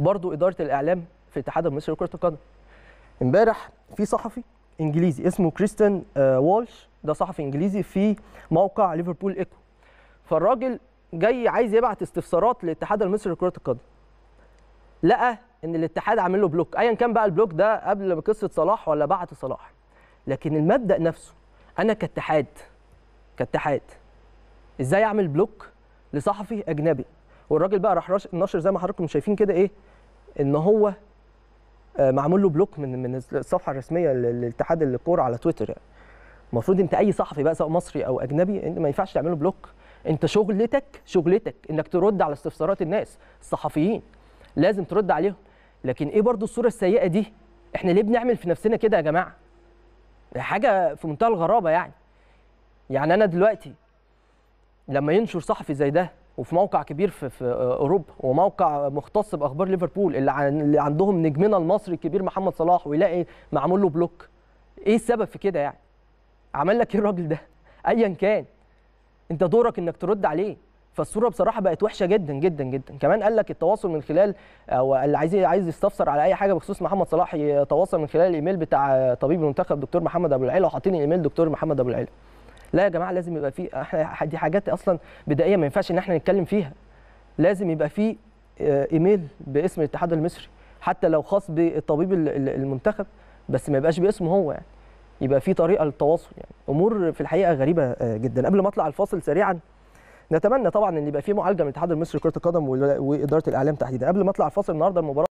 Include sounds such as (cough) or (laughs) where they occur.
برضو اداره الاعلام في اتحاد المصري لكره القدم امبارح في صحفي انجليزي اسمه كريستيان آه، والش ده صحفي انجليزي في موقع ليفربول ايكو فالراجل جاي عايز يبعت استفسارات للاتحاد المصري لكره القدم لقى ان الاتحاد عامل له بلوك ايا كان بقى البلوك ده قبل قصه صلاح ولا بعد صلاح لكن المبدا نفسه انا كاتحاد كاتحاد ازاي اعمل بلوك لصحفي اجنبي والراجل بقى راح نشر زي ما حضراتكم شايفين كده ايه ان هو آه، معمول له بلوك من من الصفحه الرسميه لاتحاد الكوره على تويتر يعني المفروض انت اي صحفي بقى سواء مصري او اجنبي انت ما ينفعش تعمله بلوك انت شغلتك شغلتك انك ترد على استفسارات الناس الصحفيين لازم ترد عليهم لكن ايه برضو الصوره السيئه دي احنا ليه بنعمل في نفسنا كده يا جماعه حاجه في منتهى الغرابه يعني يعني انا دلوقتي لما ينشر صحفي زي ده وفي موقع كبير في, في اوروبا وموقع مختص باخبار ليفربول اللي, عن اللي عندهم نجمنا المصري الكبير محمد صلاح ويلاقي معمول له بلوك ايه السبب في كده يعني عمل لك ايه الراجل ده (laughs) ايا كان انت دورك انك ترد عليه فالصوره بصراحه بقت وحشه جدا جدا جدا كمان قال لك التواصل من خلال او آه، اللي عايز عايز يستفسر على اي حاجه بخصوص محمد صلاح يتواصل من خلال الايميل بتاع طبيب المنتخب دكتور محمد ابو العيله وحاطين الايميل دكتور محمد ابو العيله لا يا جماعه لازم يبقى في احنا دي حاجات اصلا بدائيه ما ينفعش ان احنا نتكلم فيها لازم يبقى في آه، ايميل باسم الاتحاد المصري حتى لو خاص بالطبيب المنتخب بس ما يبقاش باسمه هو يعني يبقى في طريقه للتواصل يعني امور في الحقيقه غريبه آه، جدا قبل ما اطلع الفاصل سريعا نتمنى طبعا ان يبقى في معالجه من الاتحاد المصري لكره القدم واداره الاعلام تحديدا قبل ما اطلع الفاصل النهارده المباراه